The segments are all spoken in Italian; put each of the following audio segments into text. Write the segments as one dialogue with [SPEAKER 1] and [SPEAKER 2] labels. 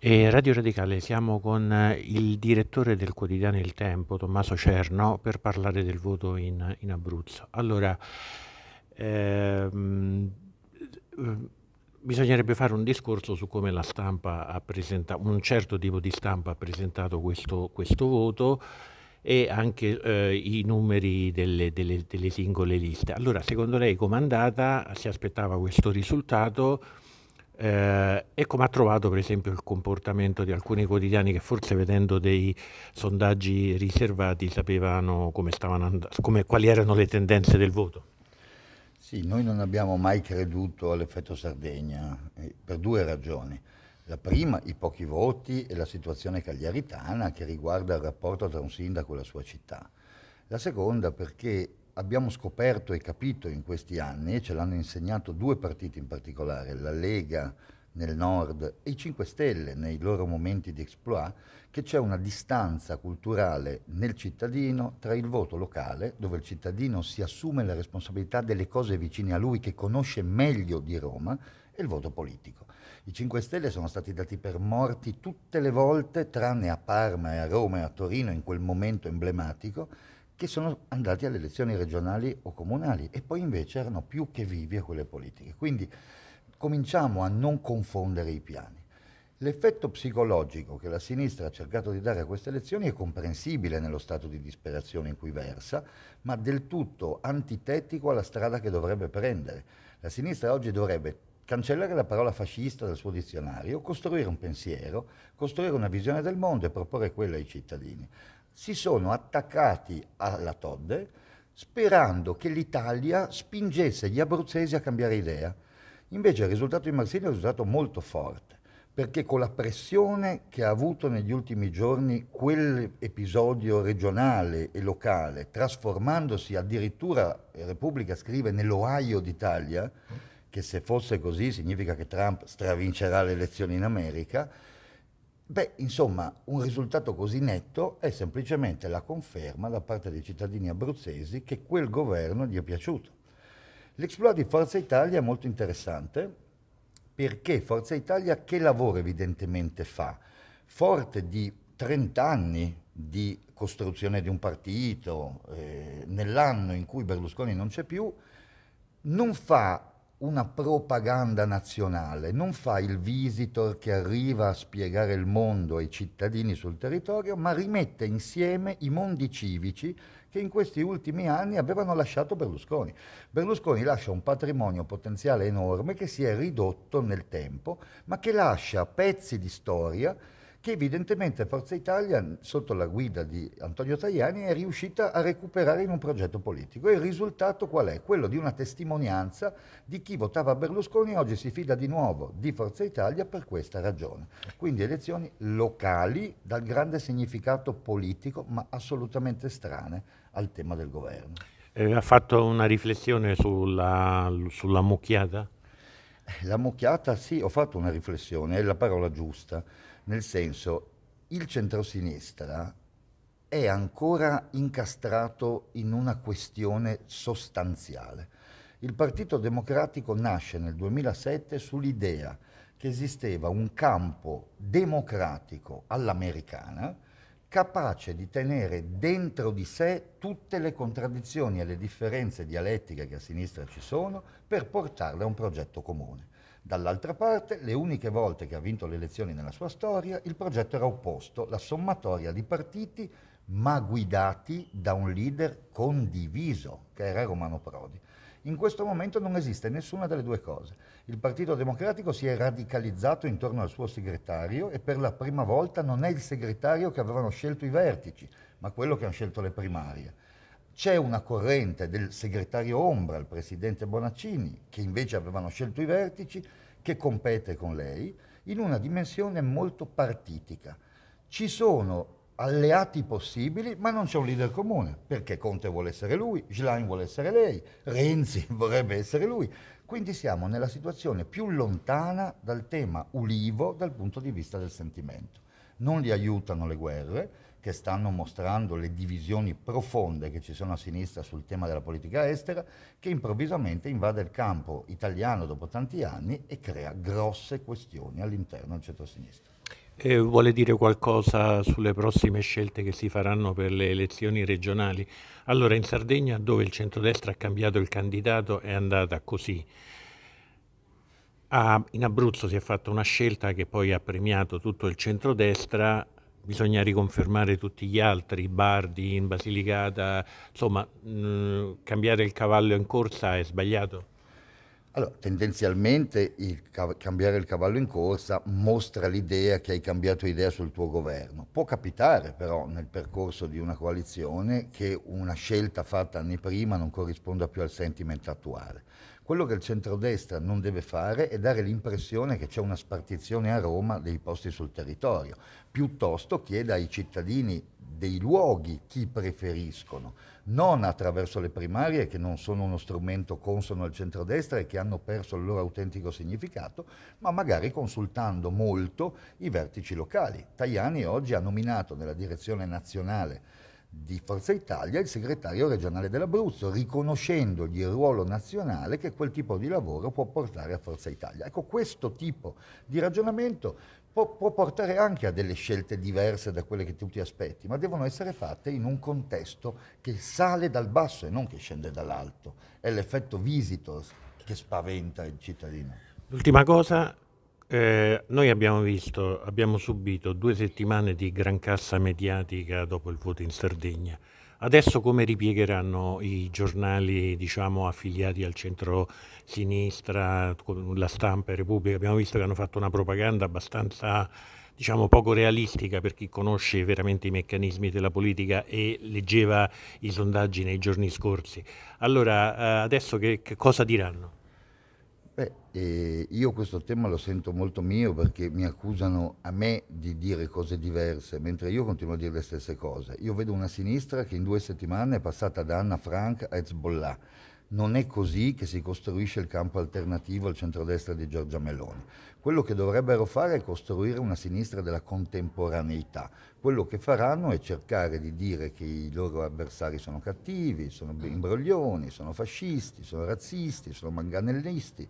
[SPEAKER 1] E Radio Radicale, siamo con eh, il direttore del quotidiano Il Tempo, Tommaso Cerno, per parlare del voto in, in Abruzzo. Allora, ehm, eh, bisognerebbe fare un discorso su come la stampa ha presentato, un certo tipo di stampa ha presentato questo, questo voto e anche eh, i numeri delle, delle, delle singole liste. Allora, secondo lei comandata si aspettava questo risultato? Eh, e come ha trovato per esempio il comportamento di alcuni quotidiani che forse vedendo dei sondaggi riservati sapevano come stavano and- come, quali erano le tendenze del voto.
[SPEAKER 2] Sì, noi non abbiamo mai creduto all'effetto Sardegna eh, per due ragioni. La prima, i pochi voti e la situazione cagliaritana che riguarda il rapporto tra un sindaco e la sua città. La seconda perché abbiamo scoperto e capito in questi anni, e ce l'hanno insegnato due partiti in particolare, la Lega nel nord e i 5 Stelle nei loro momenti di exploit, che c'è una distanza culturale nel cittadino tra il voto locale, dove il cittadino si assume la responsabilità delle cose vicine a lui che conosce meglio di Roma, e il voto politico. I 5 Stelle sono stati dati per morti tutte le volte, tranne a Parma e a Roma e a Torino in quel momento emblematico, che sono andati alle elezioni regionali o comunali e poi invece erano più che vivi a quelle politiche. Quindi cominciamo a non confondere i piani. L'effetto psicologico che la sinistra ha cercato di dare a queste elezioni è comprensibile nello stato di disperazione in cui versa, ma del tutto antitetico alla strada che dovrebbe prendere. La sinistra oggi dovrebbe cancellare la parola fascista dal suo dizionario, costruire un pensiero, costruire una visione del mondo e proporre quella ai cittadini si sono attaccati alla Todd sperando che l'Italia spingesse gli abruzzesi a cambiare idea. Invece il risultato di Marsiglia è un risultato molto forte, perché con la pressione che ha avuto negli ultimi giorni quell'episodio regionale e locale, trasformandosi addirittura, Repubblica scrive, nell'Ohio d'Italia, che se fosse così significa che Trump stravincerà le elezioni in America, Beh, insomma, un risultato così netto è semplicemente la conferma da parte dei cittadini abruzzesi che quel governo gli è piaciuto. L'exploit di Forza Italia è molto interessante perché Forza Italia che lavoro evidentemente fa? Forte di 30 anni di costruzione di un partito, eh, nell'anno in cui Berlusconi non c'è più, non fa una propaganda nazionale, non fa il visitor che arriva a spiegare il mondo ai cittadini sul territorio, ma rimette insieme i mondi civici che in questi ultimi anni avevano lasciato Berlusconi. Berlusconi lascia un patrimonio potenziale enorme che si è ridotto nel tempo, ma che lascia pezzi di storia che evidentemente Forza Italia, sotto la guida di Antonio Tajani, è riuscita a recuperare in un progetto politico. E il risultato qual è? Quello di una testimonianza di chi votava Berlusconi e oggi si fida di nuovo di Forza Italia per questa ragione. Quindi elezioni locali dal grande significato politico, ma assolutamente strane al tema del governo.
[SPEAKER 1] Eh, ha fatto una riflessione sulla,
[SPEAKER 2] sulla mucchiata? La mucchiata sì, ho fatto una riflessione, è la parola giusta nel senso, il centrosinistra è ancora incastrato in una questione sostanziale. Il Partito Democratico nasce nel 2007 sull'idea che esisteva un campo democratico all'americana capace di tenere dentro di sé tutte le contraddizioni e le differenze dialettiche che a sinistra ci sono per portarle a un progetto comune. Dall'altra parte, le uniche volte che ha vinto le elezioni nella sua storia, il progetto era opposto, la sommatoria di partiti ma guidati da un leader condiviso, che era Romano Prodi. In questo momento non esiste nessuna delle due cose. Il Partito Democratico si è radicalizzato intorno al suo segretario e per la prima volta non è il segretario che avevano scelto i vertici, ma quello che hanno scelto le primarie. C'è una corrente del segretario Ombra, il presidente Bonaccini, che invece avevano scelto i vertici, che compete con lei in una dimensione molto partitica. Ci sono alleati possibili, ma non c'è un leader comune, perché Conte vuole essere lui, Schlein vuole essere lei, Renzi vorrebbe essere lui. Quindi siamo nella situazione più lontana dal tema ulivo dal punto di vista del sentimento. Non li aiutano le guerre, che stanno mostrando le divisioni profonde che ci sono a sinistra sul tema della politica estera, che improvvisamente invade il campo italiano dopo tanti anni e crea grosse questioni all'interno del centro-sinistra.
[SPEAKER 1] Eh, vuole dire qualcosa sulle prossime scelte che si faranno per le elezioni regionali? Allora, in Sardegna, dove il centrodestra ha cambiato il candidato, è andata così. Ah, in Abruzzo si è fatta una scelta che poi ha premiato tutto il centrodestra bisogna riconfermare tutti gli altri, Bardi in Basilicata, insomma mh, mm, cambiare il cavallo in corsa è sbagliato?
[SPEAKER 2] Allora, tendenzialmente il cambiare il cavallo in corsa mostra l'idea che hai cambiato idea sul tuo governo. Può capitare però nel percorso di una coalizione che una scelta fatta anni prima non corrisponda più al sentiment attuale. Quello che il centrodestra non deve fare è dare l'impressione che c'è una spartizione a Roma dei posti sul territorio, piuttosto chieda ai cittadini dei luoghi chi preferiscono, non attraverso le primarie che non sono uno strumento consono al centrodestra e che hanno perso il loro autentico significato, ma magari consultando molto i vertici locali. Tajani oggi ha nominato nella direzione nazionale di Forza Italia il segretario regionale dell'Abruzzo, riconoscendogli il ruolo nazionale che quel tipo di lavoro può portare a Forza Italia. Ecco, questo tipo di ragionamento può, può portare anche a delle scelte diverse da quelle che tu ti aspetti, ma devono essere fatte in un contesto che sale dal basso e non che scende dall'alto. È l'effetto visitors che spaventa il cittadino.
[SPEAKER 1] L'ultima cosa, eh, noi abbiamo visto, abbiamo subito due settimane di gran cassa mediatica dopo il voto in Sardegna. Adesso come ripiegheranno i giornali diciamo, affiliati al centro-sinistra, la stampa e Repubblica? Abbiamo visto che hanno fatto una propaganda abbastanza diciamo, poco realistica per chi conosce veramente i meccanismi della politica e leggeva i sondaggi nei giorni scorsi. Allora, eh, adesso che, che cosa diranno?
[SPEAKER 2] Beh, eh, io questo tema lo sento molto mio perché mi accusano a me di dire cose diverse, mentre io continuo a dire le stesse cose. Io vedo una sinistra che in due settimane è passata da Anna Frank a Hezbollah non è così che si costruisce il campo alternativo al centrodestra di Giorgia Meloni. Quello che dovrebbero fare è costruire una sinistra della contemporaneità. Quello che faranno è cercare di dire che i loro avversari sono cattivi, sono imbroglioni, sono fascisti, sono razzisti, sono manganellisti,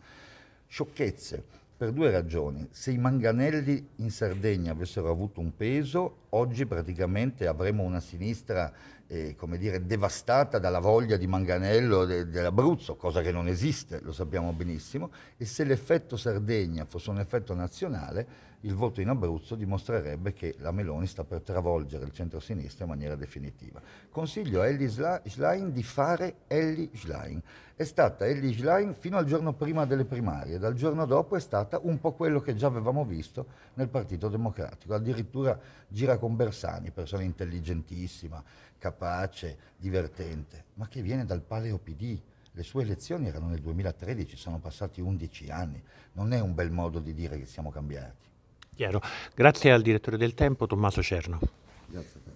[SPEAKER 2] sciocchezze per due ragioni. Se i manganelli in Sardegna avessero avuto un peso, oggi praticamente avremmo una sinistra, eh, come dire, devastata dalla voglia di manganello de- dell'Abruzzo, cosa che non esiste, lo sappiamo benissimo. E se l'effetto Sardegna fosse un effetto nazionale, il voto in Abruzzo dimostrerebbe che la Meloni sta per travolgere il centro-sinistra in maniera definitiva. Consiglio a Elli Schlein di fare Elli Schlein. È stata Elli Schlein fino al giorno prima delle primarie, dal giorno dopo è stata un po' quello che già avevamo visto nel Partito Democratico. Addirittura gira con Bersani, persona intelligentissima, capace, divertente, ma che viene dal Paleo PD. Le sue elezioni erano nel 2013, sono passati 11 anni. Non è un bel modo di dire che siamo cambiati.
[SPEAKER 1] Chiaro. Grazie al direttore del Tempo, Tommaso Cerno.
[SPEAKER 2] Grazie.